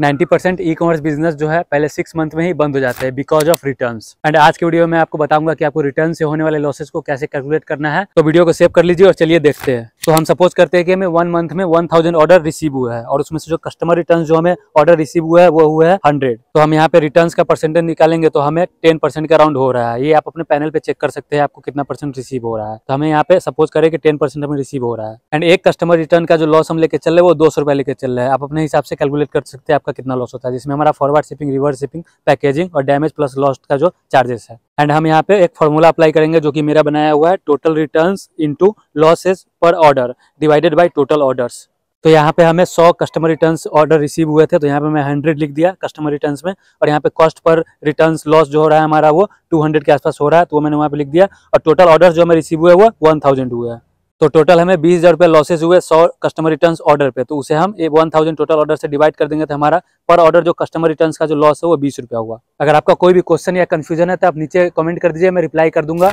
90 percent e commerce business जो है पहले सिक्स मंथ में ही बंद हो जाते हैं बिकॉज ऑफ रिटर्न एंड आज के वीडियो में आपको बताऊंगा कि आपको रिटर्न से होने वाले लॉसेस को कैसे कैलकुलेट करना है तो वीडियो को सेव कर लीजिए और चलिए देखते हैं तो हम सपोज करते हैं कि हमें वन मंथ में वन थाउजेंड ऑर्डर रिसीव हुआ है और उसमें से जो कस्टमर रिटर्न जो हमें ऑर्डर रिसीव हुआ है वो हुआ है हंड्रेड तो हम यहाँ पे रिटर्न का परसेंटेज निकालेंगे तो हमें टेन परसेंट का अराउंड हो रहा है ये आप अपने पैनल पे चेक कर सकते हैं आपको कितना परसेंट रिसीव हो रहा है तो हमें यहाँ पे सपोज करें कि टेन परसेंट हमें रिसीव हो रहा है एंड एक कस्टमर रिटर्न का जो लॉस हम लेके चल रहे वो दो सौ रुपया लेके चल रहा है आप अपने हिसाब से कैलकुलेट कर सकते हैं आपका कितना लॉस होता है जिसमें हमारा forward shipping reverse shipping packaging और डैमेज प्लस लॉस का जो चार्जेस है एंड हम यहाँ पे एक फॉर्मूला अप्लाई करेंगे जो कि मेरा बनाया हुआ है total return into losses per order divided by total orders तो यहाँ पे हमें 100 कस्टमर रिटर्न्स ऑर्डर रिसीव हुए थे तो यहाँ पे मैं 100 लिख दिया कस्टमर रिटर्न्स में और यहाँ पे कॉस्ट पर रिटर्न्स लॉस जो हो रहा है हमारा वो 200 के आसपास हो रहा है तो वो मैंने वहाँ पे लिख दिया और टोटल ऑर्डर जो हमें रिसीव हुए वो थाउजेंड हुए हैं तो टोटल हमें बीस हज़ार रुपये लॉसेज हुए सौ कस्टमर रिटर्न्स ऑर्डर पे तो उसे हम वन थाउजेंड टोटल ऑर्डर से डिवाइड कर देंगे तो हमारा पर ऑर्डर जो कस्टमर रिटर्न्स का जो लॉस है वो बीस रुपया हुआ अगर आपका कोई भी क्वेश्चन या कंफ्यूजन है तो आप नीचे कमेंट कर दीजिए मैं रिप्लाई कर दूंगा